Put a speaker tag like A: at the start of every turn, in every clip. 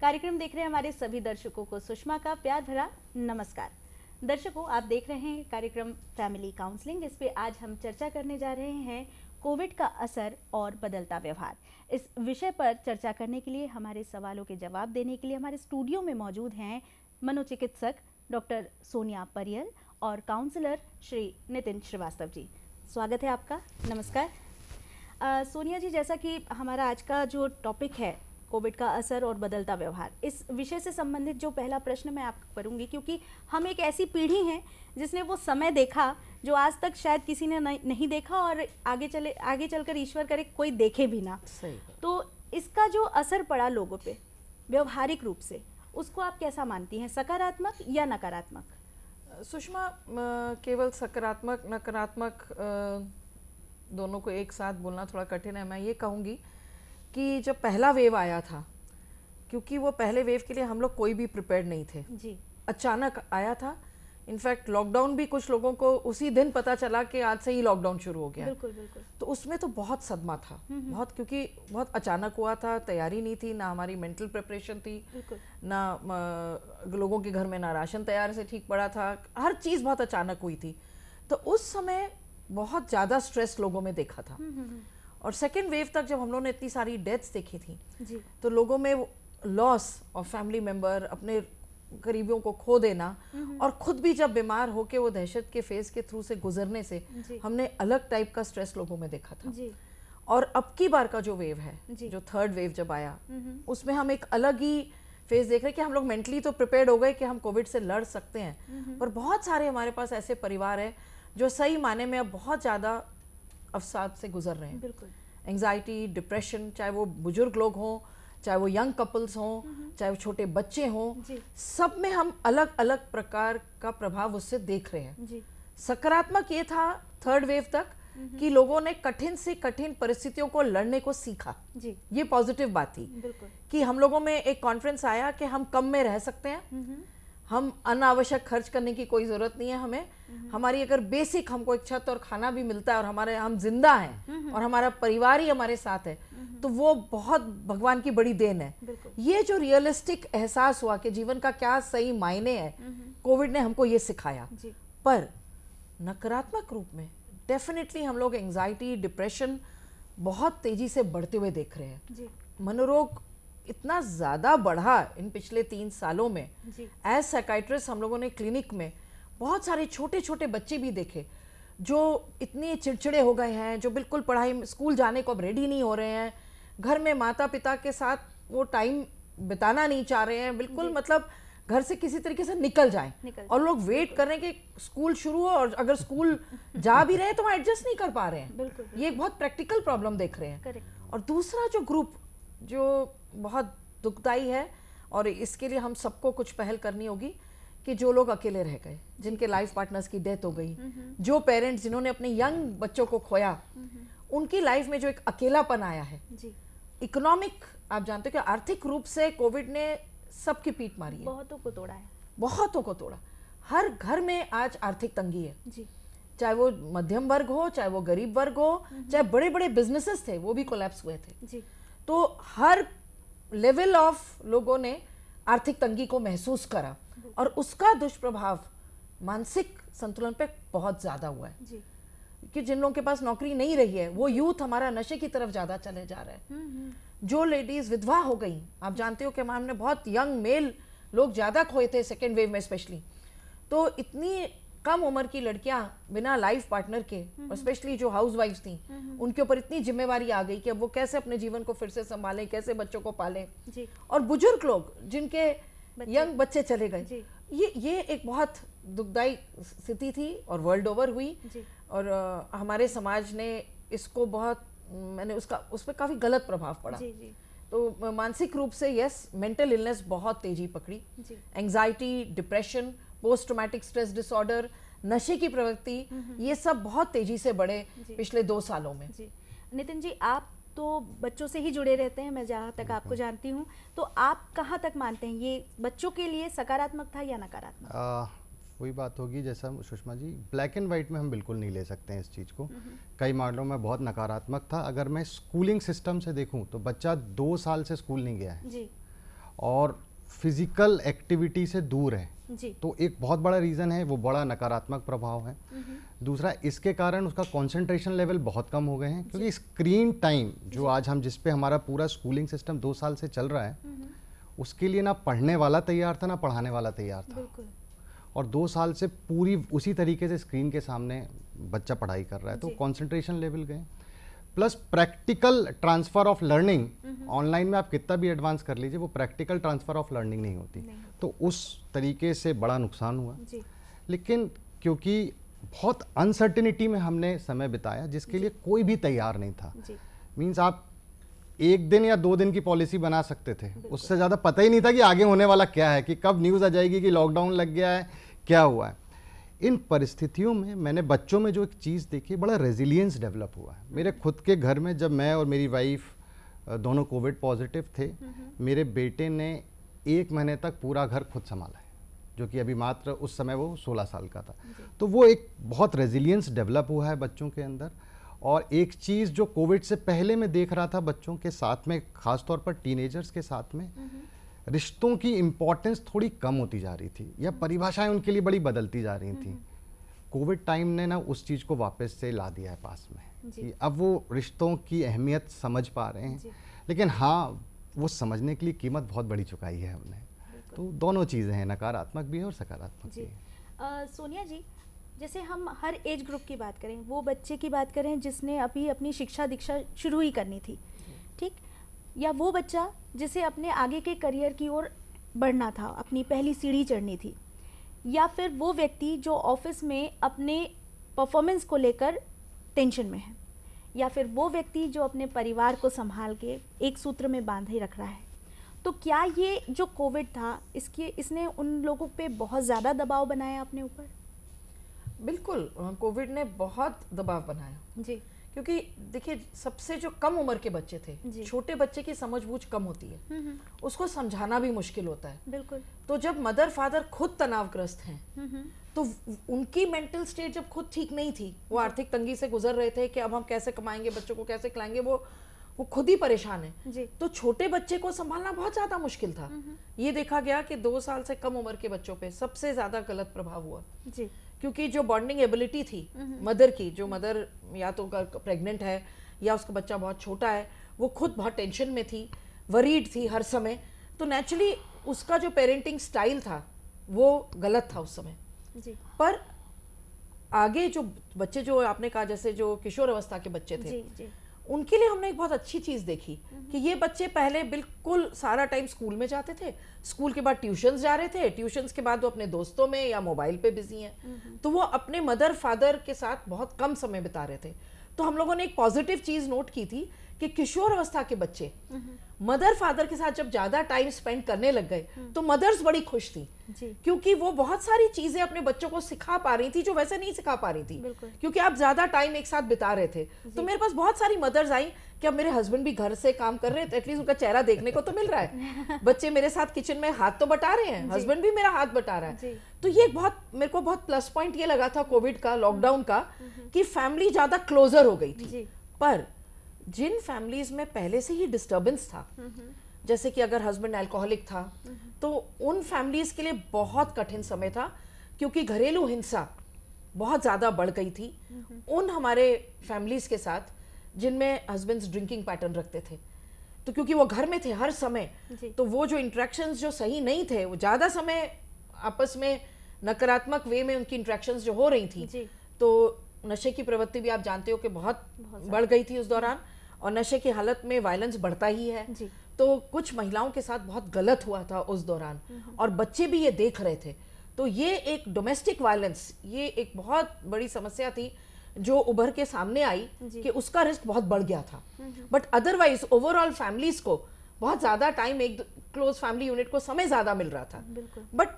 A: कार्यक्रम देख रहे हमारे सभी दर्शकों को सुषमा का प्यार भरा नमस्कार दर्शकों आप देख रहे हैं कार्यक्रम फैमिली काउंसलिंग इस पे आज हम चर्चा करने जा रहे हैं कोविड का असर और बदलता व्यवहार इस विषय पर चर्चा करने के लिए हमारे सवालों के जवाब देने के लिए हमारे स्टूडियो में मौजूद हैं मनोचिकित्सक डॉक्टर सोनिया परियल और काउंसलर श्री नितिन श्रीवास्तव जी स्वागत है आपका नमस्कार आ, सोनिया जी जैसा कि हमारा आज का जो टॉपिक है कोविड का असर और बदलता व्यवहार इस विषय से संबंधित जो पहला प्रश्न मैं आपको करूंगी क्योंकि हम एक ऐसी पीढ़ी हैं जिसने वो समय देखा जो आज तक शायद किसी ने नहीं देखा और आगे चले आगे चलकर ईश्वर करे कोई देखे भी ना तो इसका जो असर पड़ा लोगों पर व्यवहारिक रूप से उसको आप कैसा मानती हैं सकारात्मक या नकारात्मक
B: सुषमा केवल सकारात्मक नकारात्मक दोनों को एक साथ बोलना थोड़ा कठिन है मैं ये कहूँगी कि जब पहला वेव आया था क्योंकि वो पहले वेव के लिए हम लोग कोई भी प्रिपेयर नहीं थे जी अचानक आया था इनफैक्ट लॉकडाउन भी कुछ लोगों को उसी दिन पता चला कि आज से ही लॉकडाउन शुरू हो गया बिल्कुल बिल्कुल तो उसमें तो बहुत सदमा था हम्म, हम्म। बहुत क्योंकि बहुत अचानक हुआ था तैयारी नहीं थी ना हमारी मेंटल प्रिपरेशन थी ना लोगों के घर में ना राशन तैयार से ठीक पड़ा था हर चीज़ बहुत अचानक हुई थी तो उस समय बहुत ज़्यादा स्ट्रेस लोगों में देखा था हम्म, और सेकेंड वेव तक जब हम लोगों ने इतनी सारी डेथ्स देखी थी जी तो लोगों में लॉस और फैमिली मेम्बर अपने गरीबियों को खो देना हम्म। और खुद भी जब बीमार होके वो दहशत के फेज के थ्रू से गुजरने से हमने अलग टाइप का स्ट्रेस लोगों में देखा था और अब की बार का जो वेव है जो थर्ड वेव जब आया हम्म। उसमें हम एक अलग ही फेज देख रहे हैं कि हम लोग मेंटली तो प्रिपेयर्ड हो गए कि हम कोविड से लड़ सकते हैं हम्म। पर बहुत सारे हमारे पास ऐसे परिवार है जो सही माने में अब बहुत ज़्यादा अवसाद से गुजर रहे हैं बिल्कुल एंगजाइटी डिप्रेशन चाहे वो बुजुर्ग लोग हों चाहे वो यंग कपल्स हों हम्म। चाहे वो छोटे बच्चे हों सब में हम अलग अलग प्रकार का प्रभाव उससे देख रहे हैं सकारात्मक ये था थर्ड वेव तक हम्म। कि लोगों ने कठिन से कठिन परिस्थितियों को लड़ने को सीखा जी ये पॉजिटिव बात थी कि हम लोगों में एक कॉन्फ्रेंस आया कि हम कम में रह सकते हैं हम्म। हम अनावश्यक खर्च करने की कोई ज़रूरत नहीं है हमें हमारी अगर बेसिक हमको एक छत और खाना भी मिलता है और हमारे हम जिंदा हैं और हमारा परिवार ही हमारे साथ है तो वो बहुत भगवान की बड़ी देन है ये जो रियलिस्टिक एहसास हुआ कि जीवन का क्या सही मायने है कोविड ने हमको ये सिखाया पर नकारात्मक रूप में डेफिनेटली हम लोग एंग्जाइटी डिप्रेशन बहुत तेजी से बढ़ते हुए देख रहे हैं मनोरोग इतना ज़्यादा बढ़ा इन पिछले तीन सालों में एज साइकाइट्रिस्ट हम लोगों ने क्लिनिक में बहुत सारे छोटे छोटे बच्चे भी देखे जो इतने चिड़चिड़े हो गए हैं जो बिल्कुल पढ़ाई स्कूल जाने को अब रेडी नहीं हो रहे हैं घर में माता पिता के साथ वो टाइम बिताना नहीं चाह रहे हैं बिल्कुल मतलब घर से किसी तरीके से निकल जाए और लोग वेट कर रहे हैं कि स्कूल शुरू हो और अगर स्कूल जा भी रहे हैं तो वो एडजस्ट नहीं कर पा रहे हैं बिल्कुल, बिल्कुल। ये एक बहुत प्रैक्टिकल प्रॉब्लम देख रहे हैं और दूसरा जो ग्रुप जो बहुत दुखदाई है और इसके लिए हम सबको कुछ पहल करनी होगी कि जो लोग अकेले रह गए जिनके लाइफ पार्टनर्स की डेथ हो गई हम्म, हम्म। जो पेरेंट्स जिन्होंने अपने यंग बच्चों को खोया हम्म, उनकी लाइफ में जो एक अकेलापन आया है इकोनॉमिक आप जानते हो कि आर्थिक रूप से कोविड ने सबकी पीठ मारी है
A: बहुतों को तोड़ा है
B: बहुतों को तोड़ा हर घर में आज आर्थिक तंगी है जी चाहे वो मध्यम वर्ग हो चाहे वो गरीब वर्ग हो चाहे बड़े बड़े बिजनेसेस थे वो भी कोलैप्स हुए थे जी तो हर लेवल ऑफ लोगों ने आर्थिक तंगी को महसूस करा और उसका दुष्प्रभाव मानसिक संतुलन पे बहुत ज़्यादा हुआ है कि जिन लोगों के पास नौकरी नहीं रही है वो यूथ हमारा नशे की तरफ ज़्यादा चले जा रहा है हम्म, हम्म। जो लेडीज़ विधवा हो गई आप जानते हो कि हमने बहुत यंग मेल लोग ज़्यादा खोए थे सेकेंड वेव में स्पेशली तो इतनी कम उम्र की लड़कियां बिना लाइफ पार्टनर के स्पेशली हम्म। जो हाउस वाइफ थी हम्म। उनके ऊपर इतनी जिम्मेवारी आ गई कि अब वो कैसे अपने जीवन को फिर से संभालें कैसे बच्चों को पालें और बुजुर्ग लोग जिनके यंग बच्चे चले गए ये ये एक बहुत दुखदायी स्थिति थी और वर्ल्ड ओवर हुई और आ, हमारे समाज ने इसको बहुत मैंने उसका उस पर काफ़ी गलत प्रभाव पड़ा जी, जी. तो मानसिक रूप से यस मेंटल इलनेस बहुत तेजी पकड़ी anxiety depression post traumatic stress disorder नशे की प्रवृत्ति ये सब बहुत तेजी से बढ़े पिछले दो सालों में
A: नितिन जी आप तो बच्चों से ही जुड़े रहते हैं मैं जहाँ तक आपको जानती हूँ तो आप कहाँ तक मानते हैं ये बच्चों के लिए सकारात्मक था या
C: नकारात्मक वही बात होगी जैसा Sushma ji black and white में हम बिल्कुल नहीं ले सकते हैं इस चीज़ को कई मामलों में बहुत नकारात्मक था अगर मैं स्कूलिंग सिस्टम से देखूं तो बच्चा दो साल से स्कूल नहीं गया है जी और फिजिकल एक्टिविटी से दूर है जी। तो एक बहुत बड़ा रीज़न है वो बड़ा नकारात्मक प्रभाव है दूसरा इसके कारण उसका कंसंट्रेशन लेवल बहुत कम हो गए हैं क्योंकि स्क्रीन टाइम जो आज हम जिस पे हमारा पूरा स्कूलिंग सिस्टम दो साल से चल रहा है उसके लिए ना पढ़ने वाला तैयार था ना पढ़ाने वाला तैयार था और दो साल से पूरी उसी तरीके से स्क्रीन के सामने बच्चा पढ़ाई कर रहा है तो कॉन्सेंट्रेशन लेवल गए plus practical transfer of learning hmm. Online में आप कितना भी एडवांस कर लीजिए वो प्रैक्टिकल ट्रांसफर ऑफ लर्निंग नहीं होती नहीं। तो उस तरीके से बड़ा नुकसान हुआ लेकिन क्योंकि बहुत अनसर्टिनिटी में हमने समय बिताया जिसके लिए कोई भी तैयार नहीं था मीन्स आप एक दिन या दो दिन की पॉलिसी बना सकते थे उससे ज़्यादा पता ही नहीं था कि आगे होने वाला क्या है कि कब न्यूज़ आ जाएगी कि लॉकडाउन लग गया है क्या हुआ है इन परिस्थितियों में मैंने बच्चों में जो एक चीज़ देखी बड़ा रेजिलियंस डेवलप हुआ है मेरे खुद के घर में जब मैं और मेरी वाइफ दोनों कोविड पॉजिटिव थे मेरे बेटे ने एक महीने तक पूरा घर खुद संभाला है जो कि अभी मात्र उस समय वो 16 साल का था तो वो एक बहुत रेजिलियंस डेवलप हुआ है बच्चों के अंदर और एक चीज़ जो कोविड से पहले मैं देख रहा था बच्चों के साथ में खासतौर पर टीनेजर्स के साथ में रिश्तों की इम्पोर्टेंस थोड़ी कम होती जा रही थी या परिभाषाएं उनके लिए बड़ी बदलती जा रही थी हम्म। कोविड टाइम ने ना उस चीज़ को वापस से ला दिया है पास में कि अब वो रिश्तों की अहमियत समझ पा रहे हैं लेकिन हाँ वो समझने के लिए कीमत बहुत बड़ी चुकाई है हमने तो दोनों चीज़ें हैं नकारात्मक भी है और सकारात्मक
A: भी है सोनिया जी जैसे हम हर एज ग्रुप की बात करें वो बच्चे की बात करें जिसने अभी अपनी शिक्षा दीक्षा शुरू ही करनी थी ठीक या वो बच्चा जिसे अपने आगे के करियर की ओर बढ़ना था अपनी पहली सीढ़ी चढ़नी थी या फिर वो व्यक्ति जो ऑफिस में अपने परफॉर्मेंस को लेकर टेंशन में है या फिर वो व्यक्ति जो अपने परिवार को संभाल के एक सूत्र में बांधे रख रहा है तो क्या ये जो कोविड था इसके इसने उन लोगों पे बहुत ज़्यादा दबाव बनाया अपने ऊपर
B: बिल्कुल कोविड ने बहुत दबाव बनाया जी क्योंकि देखिए सबसे जो कम उम्र के बच्चे थे छोटे बच्चे की समझ बूझ कम होती है हम्म, हम्म। उसको समझाना भी मुश्किल होता है बिल्कुल तो जब मदर फादर खुद तनावग्रस्त हैं हम्म, तो उनकी मेंटल स्टेट जब खुद ठीक नहीं थी वो आर्थिक तंगी से गुजर रहे थे कि अब हम कैसे कमाएंगे बच्चों को कैसे खिलाएंगे वो वो खुद ही परेशान है जी। तो छोटे बच्चे को संभालना बहुत ज्यादा मुश्किल था ये देखा गया कि दो साल से कम उम्र के बच्चों पे सबसे ज्यादा गलत प्रभाव हुआ जी क्योंकि जो बॉन्डिंग एबिलिटी थी मदर की जो मदर या तो प्रेग्नेंट है या उसका बच्चा बहुत छोटा है वो खुद बहुत टेंशन में थी वरीड थी हर समय तो नेचुरली उसका जो पेरेंटिंग स्टाइल था वो गलत था उस समय जी। पर आगे जो बच्चे जो आपने कहा जैसे जो किशोर अवस्था के बच्चे थे जी, जी. उनके लिए हमने एक बहुत अच्छी चीज़ देखी कि ये बच्चे पहले बिल्कुल सारा टाइम स्कूल में जाते थे स्कूल के बाद ट्यूशन जा रहे थे ट्यूशंस के बाद वो अपने दोस्तों में या मोबाइल पे बिजी हैं तो वो अपने मदर फादर के साथ बहुत कम समय बिता रहे थे तो हम लोगों ने एक पॉजिटिव चीज़ नोट की थी कि किशोर अवस्था के बच्चे हम्म। मदर फादर के साथ जब ज्यादा टाइम स्पेंड करने लग गए हम्म। तो मदर्स बड़ी खुश थी क्योंकि वो बहुत सारी चीजें अपने बच्चों को सिखा पा रही थी जो वैसे नहीं सिखा पा रही थी क्योंकि आप ज्यादा टाइम एक साथ बिता रहे थे तो मेरे पास बहुत सारी मदर्स आई कि अब मेरे हस्बैंड भी घर से काम कर रहे हैं तो एटलीस्ट उनका चेहरा देखने को तो मिल रहा है बच्चे मेरे साथ किचन में हाथ तो बटा रहे हैं हस्बैंड भी मेरा हाथ बटा रहा है तो ये बहुत मेरे को बहुत प्लस पॉइंट ये लगा था कोविड का लॉकडाउन का हम्म। कि फैमिली ज्यादा क्लोजर हो गई थी पर जिन फैमिलीज में पहले से ही डिस्टर्बेंस था जैसे कि अगर हस्बैंड एल्कोहलिक था तो उन फैमिलीज के लिए बहुत कठिन समय था क्योंकि घरेलू हिंसा बहुत ज़्यादा बढ़ गई थी उन हमारे फैमिलीज के साथ जिनमें हस्बैंड्स ड्रिंकिंग पैटर्न रखते थे तो क्योंकि वो घर में थे हर समय तो वो जो इंट्रैक्शन जो सही नहीं थे वो ज़्यादा समय आपस में नकारात्मक वे में उनकी इंट्रैक्शन जो हो रही थी तो नशे की प्रवृत्ति भी आप जानते हो कि बहुत, बहुत बढ़ गई थी उस दौरान और नशे की हालत में वायलेंस बढ़ता ही है तो कुछ महिलाओं के साथ बहुत गलत हुआ था उस दौरान हम्म। और बच्चे भी ये देख रहे थे तो ये एक डोमेस्टिक वायलेंस ये एक बहुत बड़ी समस्या थी जो उभर के सामने आई कि उसका रिस्क बहुत बढ़ गया था बट अदरवाइज ओवरऑल फैमिलीज को बहुत ज़्यादा टाइम एक क्लोज फैमिली यूनिट को समय ज़्यादा मिल रहा था बट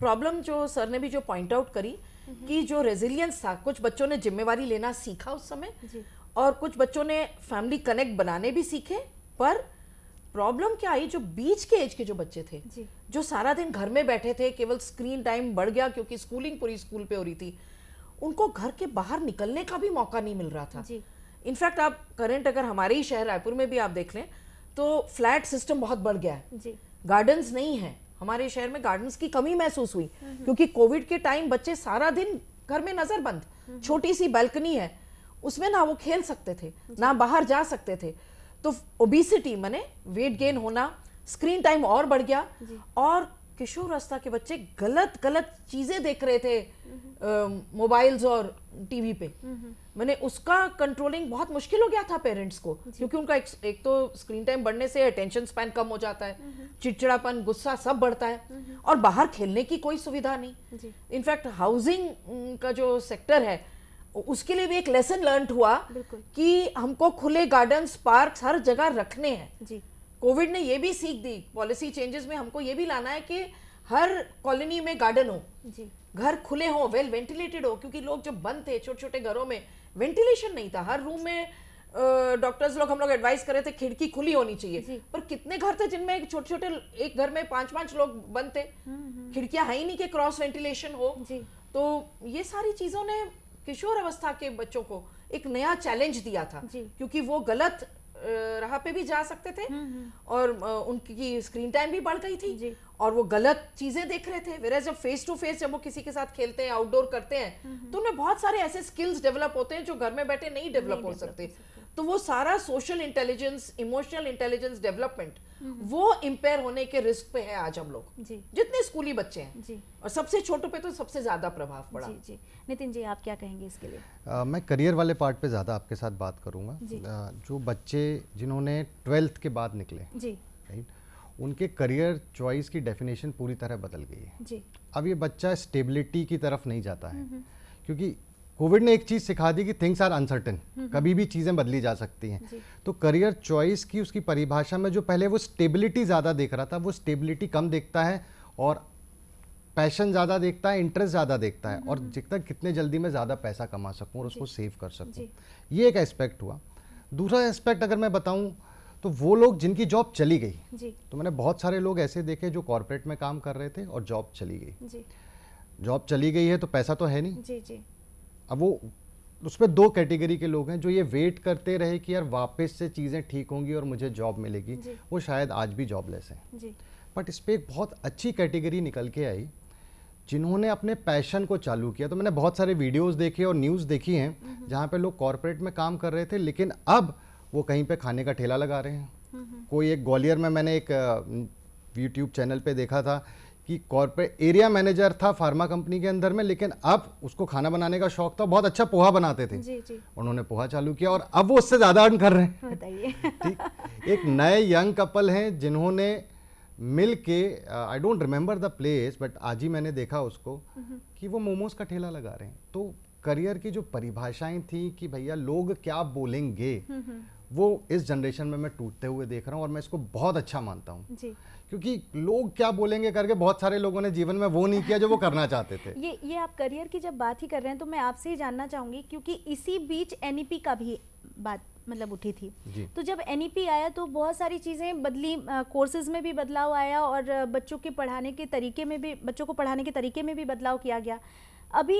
B: प्रॉब्लम जो सर ने भी जो पॉइंट आउट करी हम्म। कि जो रेजिलियंस था कुछ बच्चों ने जिम्मेवारी लेना सीखा उस समय और कुछ बच्चों ने फैमिली कनेक्ट बनाने भी सीखे पर प्रॉब्लम क्या आई जो बीच के एज के जो बच्चे थे जो सारा दिन घर में बैठे थे केवल स्क्रीन टाइम बढ़ गया क्योंकि स्कूलिंग पूरी स्कूल पे हो रही थी उनको घर के बाहर निकलने का भी मौका नहीं मिल रहा था इनफैक्ट आप करेंट अगर हमारे ही शहर रायपुर में भी आप देख लें तो फ्लैट सिस्टम बहुत बढ़ गया है गार्डन्स नहीं है हमारे शहर में गार्डन्स की कमी महसूस हुई हम्म। क्योंकि कोविड के टाइम बच्चे सारा दिन घर में नजर बंद हम्म। छोटी सी बैल्कनी है उसमें ना वो खेल सकते थे ना बाहर जा सकते थे तो ओबिसिटी मैंने वेट गेन होना स्क्रीन टाइम और बढ़ गया और किशोर अवस्था के बच्चे गलत गलत चीजें देख रहे थे मोबाइल्स और टीवी पे मैंने उसका कंट्रोलिंग बहुत मुश्किल हो गया था पेरेंट्स को क्योंकि उनका एक, एक तो स्क्रीन टाइम बढ़ने से अटेंशन स्पैन कम हो जाता है हम्म। चिड़चिड़ापन गुस्सा सब बढ़ता है हम्म। और बाहर खेलने की कोई सुविधा नहीं इनफैक्ट हाउसिंग का जो सेक्टर है उसके लिए भी एक लेसन लर्न हुआ कि हमको खुले गार्डन पार्क हर जगह रखने हैं कोविड ने ये भी सीख दी पॉलिसी चेंजेस में हमको ये भी लाना है कि हर कॉलोनी में गार्डन हो जी घर खुले हो वेल वेंटिलेटेड हो क्योंकि लोग जब बंद थे छोटे छोटे घरों में वेंटिलेशन नहीं था हर रूम में डॉक्टर्स लोग हम लोग एडवाइस कर रहे थे खिड़की खुली होनी चाहिए पर कितने घर थे जिनमें छोटे छोटे एक घर में पांच पांच लोग बंद थे हम्म,
A: हम्म। खिड़कियां
B: है ही नहीं कि क्रॉस वेंटिलेशन हो तो ये सारी चीजों ने किशोर अवस्था के बच्चों को एक नया चैलेंज दिया था क्योंकि वो गलत राह पे भी जा सकते थे हम्म, हम्म। और उनकी स्क्रीन टाइम भी बढ़ गई थी और वो गलत चीजें देख रहे थे वेरा जब फेस टू फेस जब वो किसी के साथ खेलते हैं आउटडोर करते हैं हम्म, तो उनमें बहुत सारे ऐसे स्किल्स डेवलप होते हैं जो घर में बैठे नहीं डेवलप हो सकते तो वो सारा social intelligence emotional intelligence development वो इम्पेयर होने के रिस्क पे है आज हम लोग जी जितने स्कूली बच्चे हैं जी और सबसे छोटों पे तो सबसे ज़्यादा प्रभाव पड़ा जी जी नितिन
A: जी आप क्या कहेंगे इसके लिए
C: आ, मैं करियर वाले पार्ट पे ज़्यादा आपके साथ बात करूँगा जो बच्चे जिन्होंने ट्वेल्थ के बाद निकले जी राइट उनके करियर चॉइस की डेफिनेशन पूरी तरह बदल गई है जी अब ये बच्चा स्टेबिलिटी की तरफ नहीं जाता है हम्म, हम्म। क्योंकि कोविड ने एक चीज़ सिखा दी कि थिंग्स आर अनसर्टेन कभी भी चीज़ें बदली जा सकती हैं तो करियर चॉइस की उसकी परिभाषा में जो पहले वो स्टेबिलिटी ज़्यादा देख रहा था वो स्टेबिलिटी कम देखता है और पैशन ज़्यादा देखता है इंटरेस्ट ज़्यादा देखता है हम्म, और हम्म, हम्म। जितना कितने जल्दी मैं ज़्यादा पैसा कमा सकूँ और उसको सेव कर सकूँ ये एक एस्पेक्ट हुआ दूसरा एस्पेक्ट अगर मैं बताऊँ तो वो लोग जिनकी जॉब चली गई तो मैंने बहुत सारे लोग ऐसे देखे जो कॉरपोरेट में काम कर रहे थे और जॉब चली गई जॉब चली गई है तो पैसा तो है नहीं जी जी अब वो उसमें दो कैटेगरी के लोग हैं जो ये वेट करते रहे कि यार वापस से चीज़ें ठीक होंगी और मुझे जॉब मिलेगी वो शायद आज भी जॉबलेस हैं बट इस पर एक बहुत अच्छी कैटेगरी निकल के आई जिन्होंने अपने पैशन को चालू किया तो मैंने बहुत सारे वीडियोस देखे और न्यूज़ देखी हैं हम्म। जहाँ पे लोग कॉरपोरेट में काम कर रहे थे लेकिन अब वो कहीं पे खाने का ठेला लगा रहे हैं हम्म, हम्म। कोई एक ग्वालियर में मैंने एक यूट्यूब चैनल पे देखा था कि कॉर्पोरेट एरिया मैनेजर था फार्मा कंपनी के अंदर में लेकिन अब उसको खाना बनाने का शौक था बहुत अच्छा पोहा बनाते थे जी जी उन्होंने पोहा चालू किया और अब वो उससे ज़्यादा अर्न कर रहे
A: हैं बताइए
C: ठीक एक नए यंग कपल हैं जिन्होंने मिल के I don't remember the place but आज ही मैंने देखा उसको हम्म। कि वो मोमोज का ठेला लगा रहे हैं तो करियर की जो परिभाषाएं थी कि भैया लोग क्या बोलेंगे हम्म, हम्म। वो इस जनरेशन में मैं टूटते हुए देख रहा हूँ और मैं इसको बहुत अच्छा मानता हूँ क्योंकि लोग क्या बोलेंगे करके बहुत सारे लोगों ने जीवन में वो नहीं किया जो वो करना चाहते थे
A: ये ये आप करियर की जब बात ही कर रहे हैं तो मैं आपसे ही जानना चाहूंगी क्योंकि इसी बीच एन e का भी बात मतलब उठी थी तो जब एन e आया तो बहुत सारी चीज़ें बदली कोर्सेज में भी बदलाव आया और बच्चों के पढ़ाने के तरीके में भी बच्चों को पढ़ाने के तरीके में भी बदलाव किया गया अभी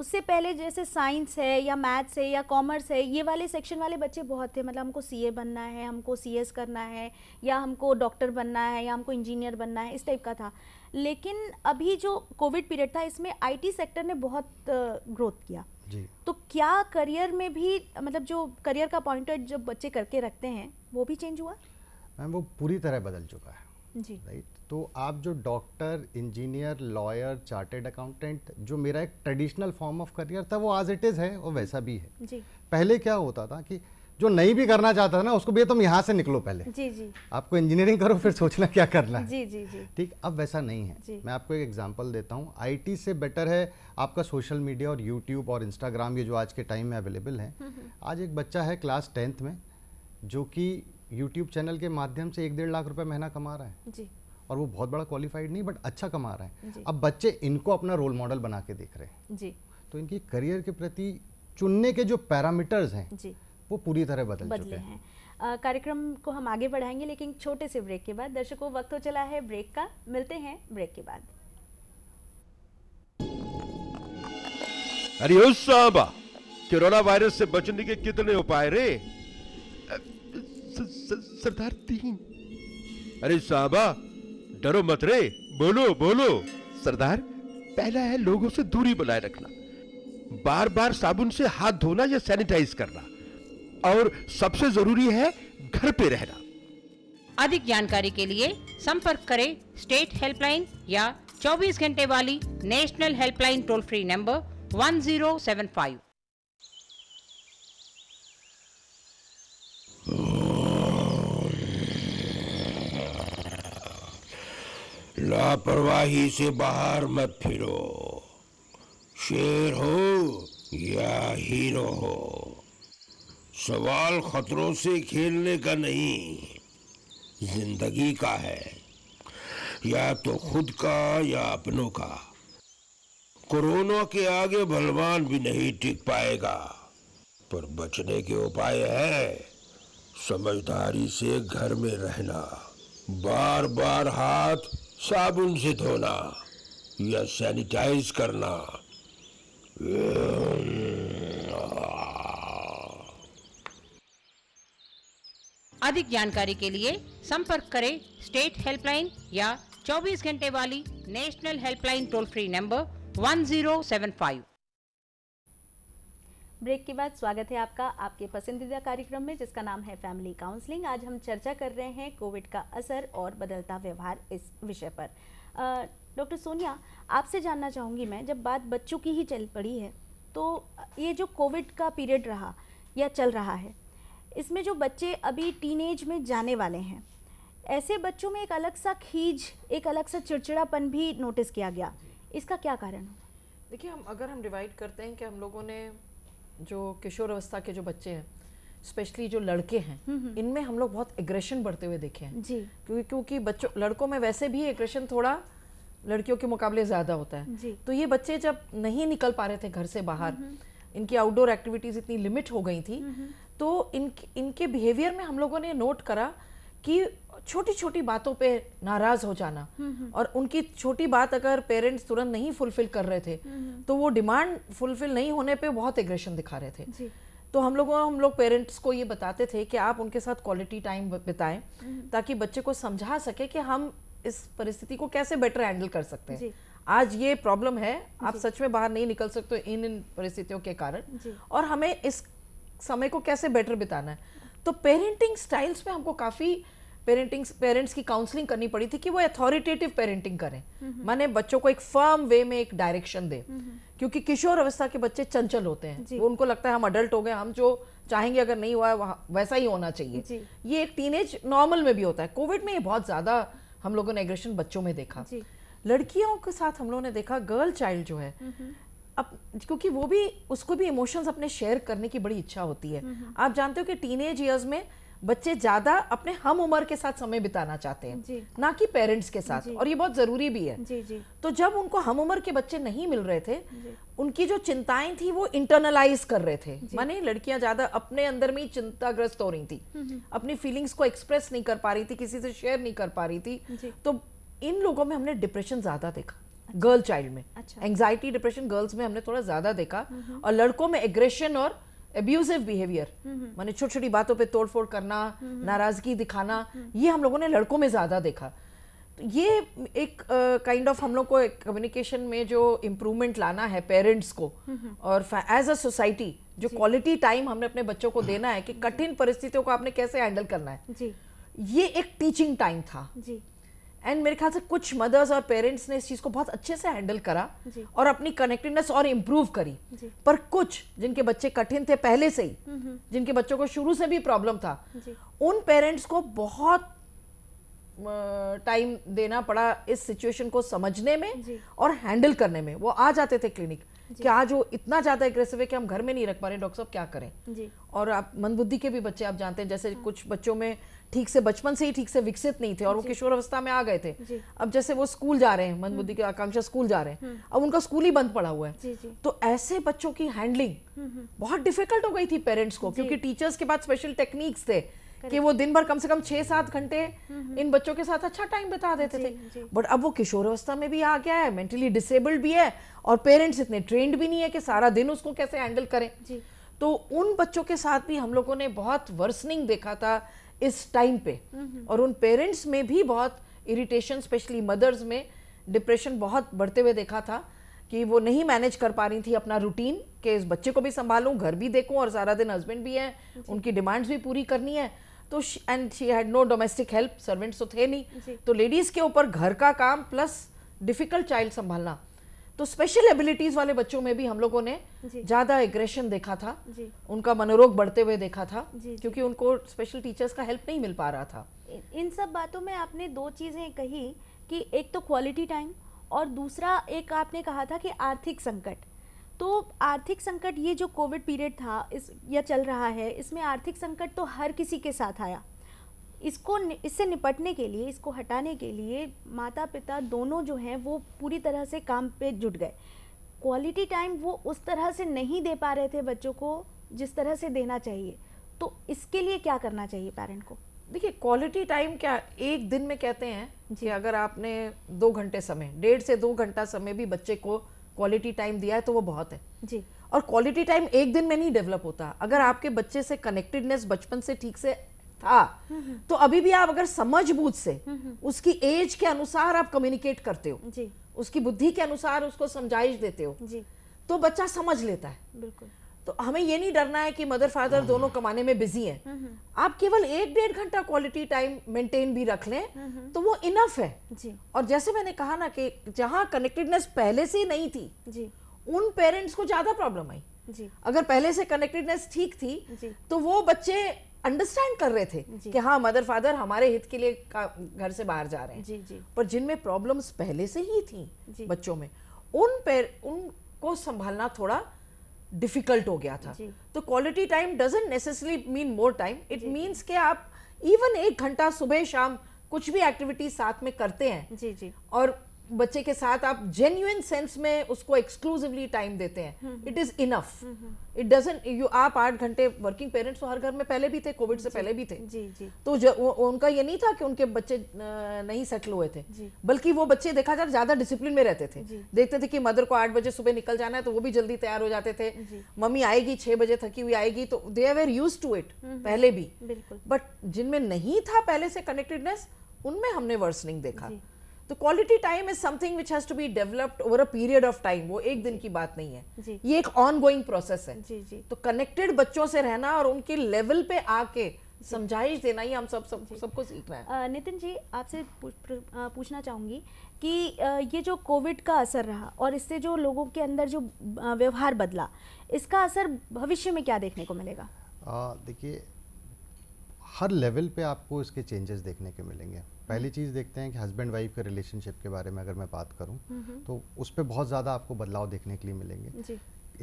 A: उससे पहले जैसे साइंस है या मैथ्स है या कॉमर्स है ये वाले सेक्शन वाले बच्चे बहुत थे मतलब हमको सीए बनना है हमको सीएस करना है या हमको डॉक्टर बनना है या हमको इंजीनियर बनना है इस टाइप का था लेकिन अभी जो कोविड पीरियड था इसमें आईटी सेक्टर ने बहुत ग्रोथ किया जी तो क्या करियर में भी मतलब जो करियर का पॉइंट जो बच्चे करके रखते हैं वो भी चेंज हुआ
C: मैम वो पूरी तरह बदल चुका है राइट तो आप जो doctor engineer lawyer chartered accountant जो मेरा एक ट्रेडिशनल फॉर्म ऑफ करियर था वो आज इट इज़ है और वैसा भी है जी पहले क्या होता था कि जो नहीं भी करना चाहता था ना उसको भैया तुम यहाँ से निकलो पहले जी जी आपको इंजीनियरिंग करो फिर सोचना क्या करना है जी जी जी ठीक अब वैसा नहीं है मैं आपको एक एग्जांपल देता हूँ आईटी से बेटर है आपका सोशल मीडिया और यूट्यूब और इंस्टाग्राम ये जो आज के टाइम में अवेलेबल है हम्म, हम्म। आज एक बच्चा है क्लास टेंथ में जो कि यूट्यूब चैनल के माध्यम से एक डेढ़ लाख रुपए महीना कमा रहा है जी और वो बहुत बड़ा क्वालिफाइड नहीं बट अच्छा कमा रहा है अब बच्चे इनको अपना रोल मॉडल बना के देख रहे हैं जी तो इनकी करियर के प्रति चुनने के जो पैरामीटर्स हैं वो पूरी तरह बदल बदले चुके हैं
A: है। कार्यक्रम को हम आगे बढ़ाएंगे लेकिन छोटे से ब्रेक के बाद दर्शकों वक्त हो तो चला है ब्रेक का मिलते हैं ब्रेक के बाद अरे कोरोना वायरस से बचने के कितने उपाय रे
C: सरदार तीन अरे साहबा डरो मत रे बोलो बोलो सरदार पहला है लोगों से दूरी बनाए रखना बार बार साबुन से हाथ धोना या सैनिटाइज करना और सबसे जरूरी है घर पे रहना
B: अधिक जानकारी के लिए संपर्क करें स्टेट हेल्पलाइन या 24 घंटे वाली national helpline toll free number 1075
A: लापरवाही से बाहर मत फिरो शेर हो या हीरो हो सवाल खतरों से खेलने का नहीं जिंदगी का है या तो खुद का या अपनों का कोरोना के आगे भलवान भी नहीं टिक पाएगा पर बचने के उपाय है समझदारी से घर में रहना बार बार हाथ साबुन से धोना या सैनिटाइज करना
B: अधिक जानकारी के लिए संपर्क करें स्टेट हेल्पलाइन या 24 घंटे वाली national helpline toll free number 1075
A: break के बाद स्वागत है आपका आपके पसंदीदा कार्यक्रम में जिसका नाम है फैमिली काउंसलिंग आज हम चर्चा कर रहे हैं कोविड का असर और बदलता व्यवहार इस विषय पर डॉक्टर सोनिया आपसे जानना चाहूँगी मैं जब बात बच्चों की ही चल पड़ी है तो ये जो कोविड का पीरियड रहा या चल रहा है इसमें जो बच्चे अभी टीनेज में जाने वाले हैं ऐसे बच्चों में एक अलग सा खींच एक अलग सा चिड़चिड़ापन भी नोटिस किया गया इसका क्या कारण
B: देखिए हम अगर हम डिवाइड करते हैं कि हम लोगों ने जो किशोर अवस्था के जो बच्चे हैं स्पेशली जो लड़के हैं हम्म, हम्म। इनमें हम लोग बहुत एग्रेशन बढ़ते हुए देखे हैं जी क्योंकि क्योंकि बच्चों लड़कों में वैसे भी एग्रेशन थोड़ा लड़कियों के मुकाबले ज़्यादा होता है तो ये बच्चे जब नहीं निकल पा रहे थे घर से बाहर हम्म, इनकी आउटडोर एक्टिविटीज़ इतनी लिमिट हो गई थी तो इन इनके बिहेवियर में हम लोगों ने नोट करा कि छोटी छोटी बातों पे नाराज हो जाना हम्म, हम्म। और उनकी छोटी बात अगर पेरेंट्स तुरंत नहीं फुलफिल कर रहे थे हम्म, तो वो डिमांड फुलफिल नहीं होने पे बहुत एग्रेशन दिखा रहे थे तो हम लोगों हम लोग पेरेंट्स को ये बताते थे कि आप उनके साथ क्वालिटी टाइम बिताएं ताकि बच्चे को समझा सके कि हम इस परिस्थिति को कैसे बेटर हैंडल कर सकते हैं आज ये प्रॉब्लम है आप सच में बाहर नहीं निकल सकते इन इन परिस्थितियों के कारण और हमें इस समय को कैसे बेटर बिताना है तो पेरेंटिंग स्टाइल्स में हमको काफ़ी पेरेंटिंग पेरेंट्स की काउंसलिंग करनी पड़ी थी कि वो अथॉरिटेटिव पेरेंटिंग करें माने बच्चों को एक फर्म वे में एक डायरेक्शन दे क्योंकि किशोर अवस्था के बच्चे चंचल होते हैं वो उनको लगता है हम अडल्ट हो गए हम जो चाहेंगे अगर नहीं हुआ है वैसा ही होना चाहिए ये एक टीनेज नॉर्मल में भी होता है कोविड में ये बहुत ज़्यादा हम लोगों ने एग्रेशन बच्चों में देखा लड़कियों के साथ हम लोगों ने देखा गर्ल चाइल्ड जो है अब क्योंकि वो भी उसको भी इमोशंस अपने शेयर करने की बड़ी इच्छा होती है आप जानते हो कि टीनेज ईयर्स में बच्चे ज्यादा अपने हम उम्र के साथ समय बिताना चाहते हैं ना कि पेरेंट्स के साथ और ये बहुत जरूरी भी है जी, जी. तो जब उनको हम उम्र के बच्चे नहीं मिल रहे थे उनकी जो चिंताएं थी वो इंटरनलाइज कर रहे थे माने लड़कियां ज्यादा अपने अंदर में ही चिंताग्रस्त हो रही थी हम्म, हम्म। अपनी फीलिंग्स को एक्सप्रेस नहीं कर पा रही थी किसी से शेयर नहीं कर पा रही थी तो इन लोगों में हमने डिप्रेशन ज्यादा देखा गर्ल चाइल्ड में एंग्जाइटी डिप्रेशन गर्ल्स में हमने थोड़ा ज्यादा देखा हम्म, और लड़कों में एग्रेशन और एब्यूजिव बिहेवियर मैंने छोटी छोटी बातों पे तोड़फोड़ करना नाराजगी दिखाना ये हम लोगों ने लड़कों में ज़्यादा देखा तो ये एक kind uh, of kind of हम लोग को कम्युनिकेशन में जो इम्प्रूवमेंट लाना है पेरेंट्स को और एज अ सोसाइटी जो क्वालिटी टाइम हमने अपने बच्चों को देना है कि कठिन परिस्थितियों को आपने कैसे हैंडल करना है जी ये एक टीचिंग टाइम था जी एंड मेरे ख्याल से कुछ मदर्स और पेरेंट्स ने इस चीज़ को बहुत अच्छे से हैंडल करा और अपनी कनेक्टेडनेस और इम्प्रूव करी पर कुछ जिनके बच्चे कठिन थे पहले से ही हम्म, हम्म। जिनके बच्चों को शुरू से भी प्रॉब्लम था उन पेरेंट्स को बहुत टाइम देना पड़ा इस सिचुएशन को समझने में और हैंडल करने में वो आ जाते थे क्लिनिक कि आज वो इतना ज्यादा एग्रेसिव है कि हम घर में नहीं रख पा रहे डॉक्टर साहब क्या करें और आप मंदबुद्धि के भी बच्चे आप जानते हैं जैसे हाँ। कुछ बच्चों में ठीक से बचपन से ही ठीक से विकसित नहीं थे और वो किशोर अवस्था में आ गए थे अब जैसे वो स्कूल जा रहे हैं मन बुद्धि हम्म। की आकांक्षा स्कूल जा रहे हैं हम्म। अब उनका स्कूल ही बंद पड़ा हुआ है जी जी। तो ऐसे बच्चों की हैंडलिंग हम्म, बहुत डिफिकल्ट हो गई थी पेरेंट्स को क्योंकि टीचर्स के पास स्पेशल टेक्निक्स थे कि वो दिन भर कम से कम छह सात घंटे इन बच्चों के साथ अच्छा टाइम बिता देते थे बट अब वो किशोर अवस्था में भी आ गया है मेंटली डिसेबल्ड भी है और पेरेंट्स इतने ट्रेंड भी नहीं है कि सारा दिन उसको कैसे हैंडल करें तो उन बच्चों के साथ भी हम लोगों ने बहुत वर्सनिंग देखा था इस टाइम पे और उन पेरेंट्स में भी बहुत इरिटेशन स्पेशली मदर्स में डिप्रेशन बहुत बढ़ते हुए देखा था कि वो नहीं मैनेज कर पा रही थी अपना रूटीन कि इस बच्चे को भी संभालूं घर भी देखूं और सारा दिन हस्बैंड भी हैं उनकी डिमांड्स भी पूरी करनी है तो and she had no domestic help servants तो थे नहीं तो लेडीज़ के ऊपर घर का काम प्लस डिफ़िकल्ट चाइल्ड संभालना तो स्पेशल एबिलिटीज वाले बच्चों में भी हम लोगों ने ज्यादा एग्रेशन देखा था उनका मनोरोग बढ़ते हुए देखा था क्योंकि उनको स्पेशल टीचर्स का हेल्प नहीं मिल पा रहा था
A: इन सब बातों में आपने दो चीजें कही कि एक तो क्वालिटी टाइम और दूसरा एक आपने कहा था कि आर्थिक संकट तो आर्थिक संकट ये जो कोविड पीरियड था इस या चल रहा है इसमें आर्थिक संकट तो हर किसी के साथ आया इसको इससे निपटने के लिए इसको हटाने के लिए माता पिता दोनों जो हैं वो पूरी तरह से काम पे जुट गए क्वालिटी टाइम वो उस तरह से नहीं दे पा रहे थे बच्चों को जिस तरह से देना चाहिए तो इसके लिए क्या करना चाहिए पेरेंट को देखिए क्वालिटी टाइम क्या एक दिन में कहते हैं जी अगर आपने दो घंटे
B: समय डेढ़ से दो घंटा समय भी बच्चे को क्वालिटी टाइम दिया है तो वो बहुत है जी और क्वालिटी टाइम एक दिन में नहीं डेवलप होता अगर आपके बच्चे से कनेक्टेडनेस बचपन से ठीक से था तो अभी भी आप अगर समझ बूझ से उसकी एज के अनुसार आप कम्युनिकेट करते हो जी उसकी बुद्धि के अनुसार उसको समझाइश देते हो जी तो बच्चा समझ लेता है बिल्कुल तो हमें ये नहीं डरना है कि मदर फादर दोनों कमाने में बिजी हैं आप केवल एक डेढ़ घंटा क्वालिटी टाइम मेंटेन भी रख लें तो वो इनफ है जी और जैसे मैंने कहा ना कि जहाँ कनेक्टेडनेस पहले से नहीं थी जी उन पेरेंट्स को ज्यादा प्रॉब्लम आई जी अगर पहले से कनेक्टेडनेस ठीक थी तो वो बच्चे अंडरस्टैंड कर रहे थे कि हाँ मदर फादर हमारे हित के लिए घर से बाहर जा रहे हैं जी, जी. पर जिनमें प्रॉब्लम्स पहले से ही थी बच्चों में उन पर उनको संभालना थोड़ा डिफिकल्ट हो गया था तो quality time doesn't necessary mean more time it means के आप इवन एक घंटा सुबह शाम कुछ भी एक्टिविटी साथ में करते हैं जी जी और बच्चे के साथ आप जेन्यून सेंस में उसको एक्सक्लूसिवली टाइम देते हैं it is enough it doesn't you आप आठ घंटे वर्किंग पेरेंट्स तो हर घर में पहले भी थे कोविड से पहले भी थे जी जी तो जो उनका ये नहीं था कि उनके बच्चे नहीं सेटल हुए थे बल्कि वो बच्चे देखा जाए ज्यादा डिसिप्लिन में रहते थे देखते थे कि मदर को आठ बजे सुबह निकल जाना है तो वो भी जल्दी तैयार हो जाते थे मम्मी आएगी छह बजे थकी हुई आएगी तो they are used to it पहले भी बट जिनमें नहीं था पहले से कनेक्टेडनेस उनमें हमने वर्सनिंग देखा तो quality time is something which has to be developed over a period of time वो एक दिन की बात नहीं है ये एक ऑन प्रोसेस है जी, जी. तो कनेक्टेड बच्चों से रहना और उनके लेवल पे आके समझाइश देना
A: ही हम सब सब सबको सीखना है नितिन जी आपसे पूछना चाहूंगी कि ये जो कोविड का असर रहा और इससे जो लोगों के अंदर जो व्यवहार बदला इसका असर भविष्य में क्या देखने को मिलेगा
C: देखिए हर लेवल पे आपको इसके चेंजेस देखने के मिलेंगे पहली चीज़ देखते हैं कि हस्बैंड वाइफ के रिलेशनशिप के बारे में अगर मैं बात करूं तो उस पर बहुत ज़्यादा आपको बदलाव देखने के लिए मिलेंगे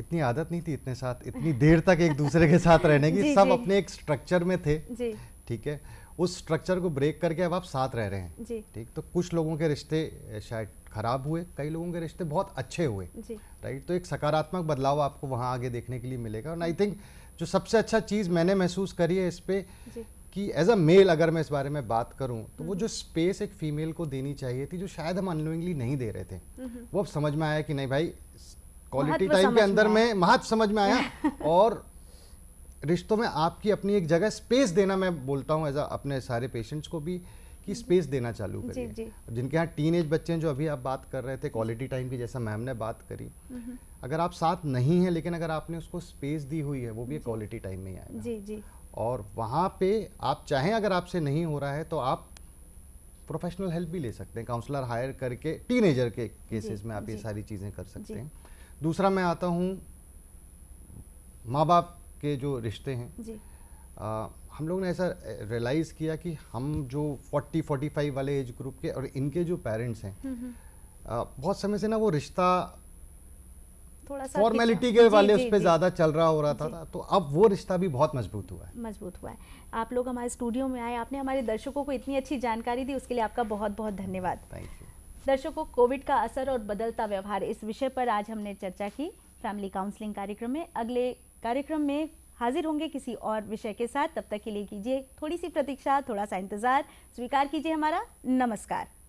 C: इतनी आदत नहीं थी इतने साथ इतनी देर तक एक दूसरे के साथ रहने की सब अपने एक स्ट्रक्चर में थे ठीक है उस स्ट्रक्चर को ब्रेक करके अब आप साथ रह रहे हैं ठीक तो कुछ लोगों के रिश्ते शायद खराब हुए कई लोगों के रिश्ते बहुत अच्छे हुए राइट तो एक सकारात्मक बदलाव आपको वहाँ आगे देखने के लिए मिलेगा और आई थिंक जो सबसे अच्छा चीज़ मैंने महसूस करी है इस पर कि एज अ मेल अगर मैं इस बारे में बात करूं तो वो जो स्पेस एक फीमेल को देनी चाहिए थी जो शायद हम अनलोइंगली नहीं दे रहे थे वो अब समझ में आया कि नहीं भाई क्वालिटी टाइम के अंदर में महत्व समझ में आया और रिश्तों में आपकी अपनी एक जगह स्पेस देना मैं बोलता हूँ एज अपने सारे पेशेंट्स को भी कि स्पेस देना चालू करिए जिनके यहाँ टीन एज बच्चे हैं जो अभी आप बात कर रहे थे क्वालिटी टाइम की जैसा मैम ने बात करी अगर आप साथ नहीं हैं लेकिन अगर आपने उसको स्पेस दी हुई है वो भी क्वालिटी टाइम में आएगा जी जी और वहाँ पे आप चाहें अगर आपसे नहीं हो रहा है तो आप प्रोफेशनल हेल्प भी ले सकते हैं काउंसलर हायर करके टीनेजर के केसेस में आप ये सारी चीज़ें कर सकते हैं दूसरा मैं आता हूँ माँ बाप के जो रिश्ते हैं जी। आ, हम लोग ने ऐसा रियलाइज़ किया कि हम जो 40 45 वाले एज ग्रुप के और इनके जो पेरेंट्स हैं आ, हम्म, हम्म। बहुत समय से ना वो रिश्ता थोड़ा फॉर्मेलिटी के वाले उस पर ज़्यादा चल रहा हो रहा था, था तो अब वो रिश्ता भी बहुत मजबूत हुआ है
A: मजबूत हुआ है आप लोग हमारे स्टूडियो में आए आपने हमारे दर्शकों को इतनी अच्छी जानकारी दी उसके लिए आपका बहुत बहुत धन्यवाद दर्शकों कोविड का असर और बदलता व्यवहार इस विषय पर आज हमने चर्चा की फैमिली काउंसलिंग कार्यक्रम में अगले कार्यक्रम में हाजिर होंगे किसी और विषय के साथ तब तक के लिए कीजिए थोड़ी सी प्रतीक्षा थोड़ा सा इंतज़ार स्वीकार कीजिए हमारा नमस्कार